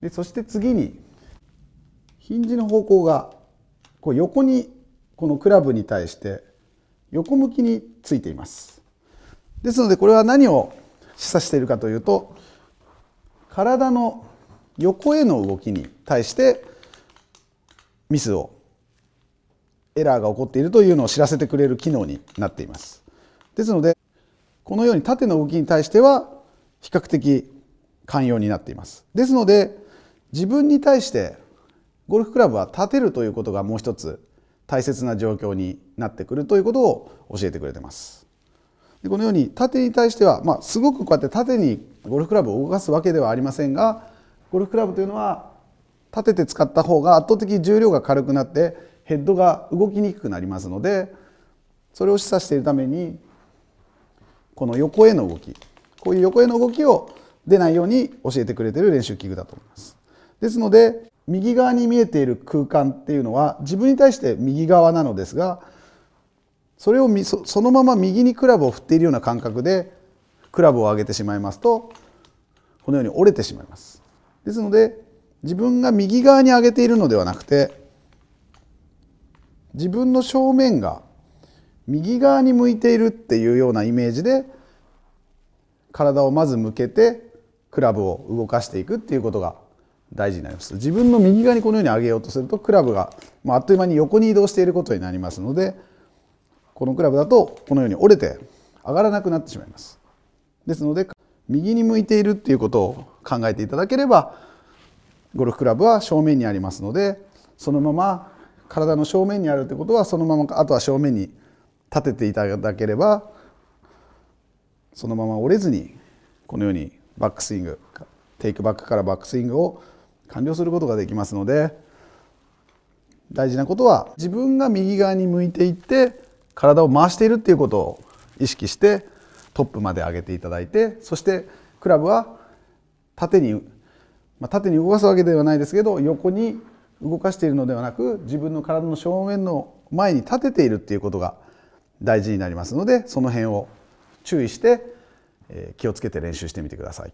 でそして次にヒンジの方向がこう横にこのクラブに対して横向きについていますですのでこれは何を示唆しているかというと体の横への動きに対してミスをエラーが起こっているというのを知らせてくれる機能になっていますですのでこのように縦の動きに対しては比較的寛容になっていますですので自分に対してゴルフクラブは立てるということがもう一つ大切な状況になってくるということを教えてくれてますでこのように縦に対しては、まあ、すごくこうやって縦にゴルフクラブを動かすわけではありませんがゴルフクラブというのは立てて使った方が圧倒的に重量が軽くなってヘッドが動きにくくなりますのでそれを示唆しているためにこの横への動きこういう横への動きを出ないように教えてくれてる練習器具だと思います。ですので右側に見えている空間っていうのは自分に対して右側なのですがそれをそのまま右にクラブを振っているような感覚でクラブを上げてしまいますとこのように折れてしまいます。ですので自分が右側に上げているのではなくて自分の正面が右側に向いているっていうようなイメージで体をまず向けてクラブを動かしていくっていうことが大事になります自分の右側にこのように上げようとするとクラブが、あ、あっという間に横に移動していることになりますのでこのクラブだとこのように折れて上がらなくなってしまいますですので右に向いているっていうことを考えていただければゴルフクラブは正面にありますのでそのまま体の正面にあるってことはそのままあとは正面に立てていただければそのまま折れずにこのようにバックスイングテイクバックからバックスイングを完了することができますので大事なことは自分が右側に向いていって体を回しているっていうことを意識してトップまで上げていただいてそしてクラブは縦に、まあ、縦に動かすわけではないですけど横に動かしているのではなく自分の体の正面の前に立てているっていうことが大事になりますのでその辺を注意して気をつけて練習してみてください。